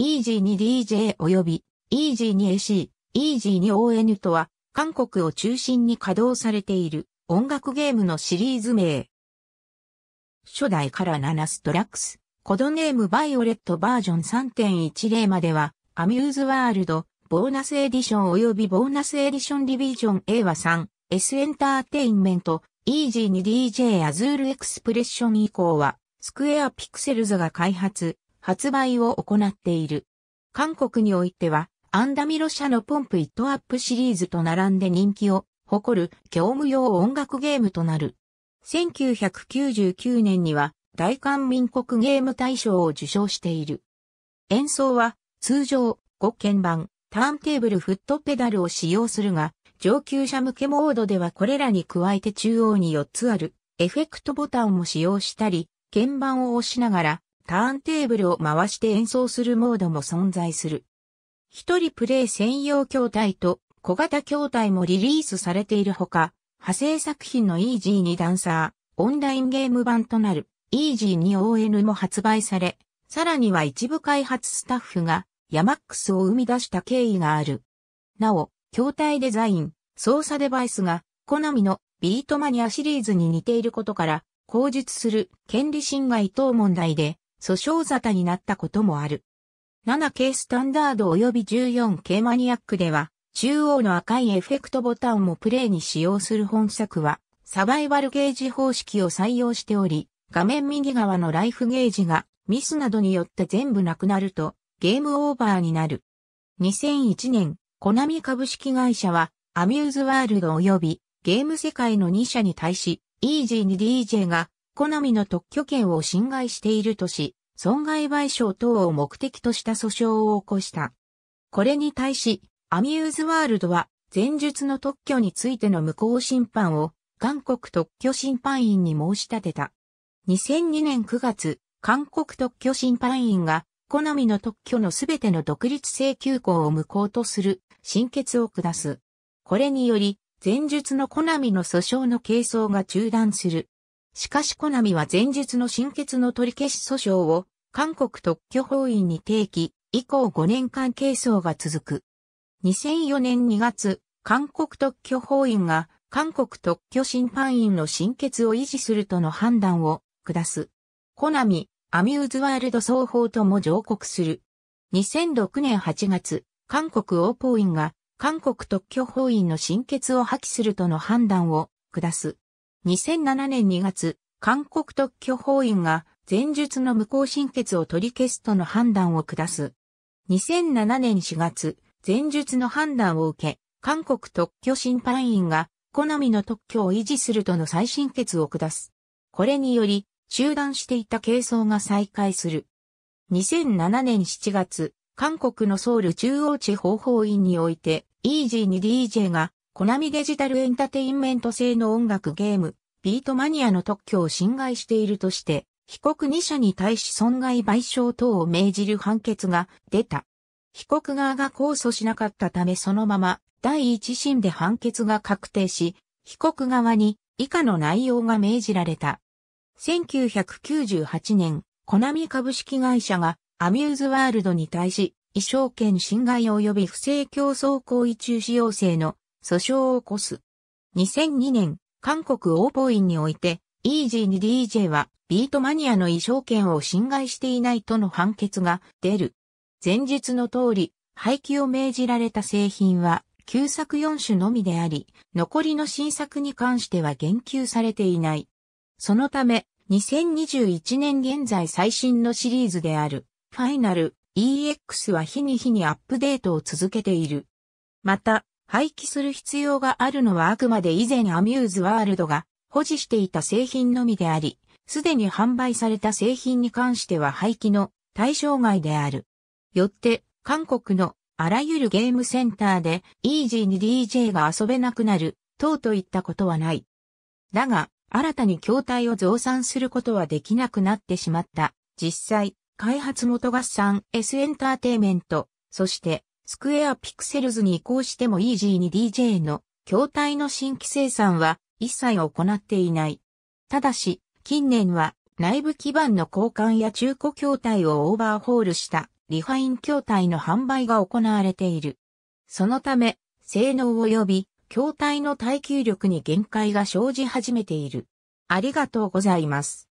EG2DJ 及び EG2AC、EG2ON とは、韓国を中心に稼働されている音楽ゲームのシリーズ名。初代から7ストラックス、コドネームバイオレットバージョン3.10までは、アミューズワールド、ボーナスエディション及びボーナスエディションリビジョン A は3、S エンターテインメント、EG2DJ アズールエクスプレッション以降は、スクエアピクセルズが開発、発売を行っている。韓国においては、アンダミロ社のポンプイットアップシリーズと並んで人気を誇る業務用音楽ゲームとなる。1999年には大韓民国ゲーム大賞を受賞している。演奏は通常5鍵盤、ターンテーブルフットペダルを使用するが、上級者向けモードではこれらに加えて中央に4つあるエフェクトボタンも使用したり、鍵盤を押しながらターンテーブルを回して演奏するモードも存在する。一人プレイ専用筐体と小型筐体もリリースされているほか、派生作品の Easy にダンサー、オンラインゲーム版となる Easy に ON も発売され、さらには一部開発スタッフが Yamax を生み出した経緯がある。なお、筐体デザイン、操作デバイスが、好みのビートマニアシリーズに似ていることから、口述する権利侵害等問題で、訴訟沙汰になったこともある。7 k スタンダード及び14 k マニアックでは、中央の赤いエフェクトボタンもプレイに使用する本作は、サバイバルゲージ方式を採用しており、画面右側のライフゲージがミスなどによって全部なくなるとゲームオーバーになる。2001年、コナミ株式会社はアミューズワールド及びゲーム世界の2社に対し、イージーに DJ が好みの特許権を侵害しているとし、損害賠償等を目的とした訴訟を起こした。これに対し、アミューズワールドは、前述の特許についての無効審判を、韓国特許審判員に申し立てた。2002年9月、韓国特許審判員が、好みの特許のすべての独立請求項を無効とする、審決を下す。これにより、前述のコナミの訴訟の係争が中断する。しかしコナミは前述の新決の取り消し訴訟を韓国特許法院に提起、以降5年間係争が続く。2004年2月、韓国特許法院が韓国特許審判員の審決を維持するとの判断を下す。コナミ、アミューズワールド双方とも上告する。2006年8月、韓国王法院が韓国特許法院の審決を破棄するとの判断を下す。2007年2月、韓国特許法院が前述の無効審決を取り消すとの判断を下す。2007年4月、前述の判断を受け、韓国特許審判員が、好みの特許を維持するとの再審決を下す。これにより、中断していた係争が再開する。2007年7月、韓国のソウル中央地方法院において、EG2DJ がコナミデジタルエンタテインメント製の音楽ゲーム、ビートマニアの特許を侵害しているとして、被告2社に対し損害賠償等を命じる判決が出た。被告側が控訴しなかったためそのまま第一審で判決が確定し、被告側に以下の内容が命じられた。1998年、コナミ株式会社がアミューズワールドに対し、衣装権侵害及び不正競争行為中止要請の訴訟を起こす。2002年、韓国オーポインにおいて、イージーに DJ はビートマニアの衣装権を侵害していないとの判決が出る。前述の通り、廃棄を命じられた製品は旧作4種のみであり、残りの新作に関しては言及されていない。そのため、2021年現在最新のシリーズである、ファイナル EX は日に日にアップデートを続けている。また、廃棄する必要があるのはあくまで以前アミューズワールドが保持していた製品のみであり、すでに販売された製品に関しては廃棄の対象外である。よって、韓国のあらゆるゲームセンターでイージーに DJ が遊べなくなる、等といったことはない。だが、新たに筐体を増産することはできなくなってしまった。実際、開発元合算 S エンターテイメント、そしてスクエアピクセルズに移行しても EG に DJ の筐体の新規生産は一切行っていない。ただし、近年は内部基盤の交換や中古筐体をオーバーホールしたリファイン筐体の販売が行われている。そのため、性能及び筐体の耐久力に限界が生じ始めている。ありがとうございます。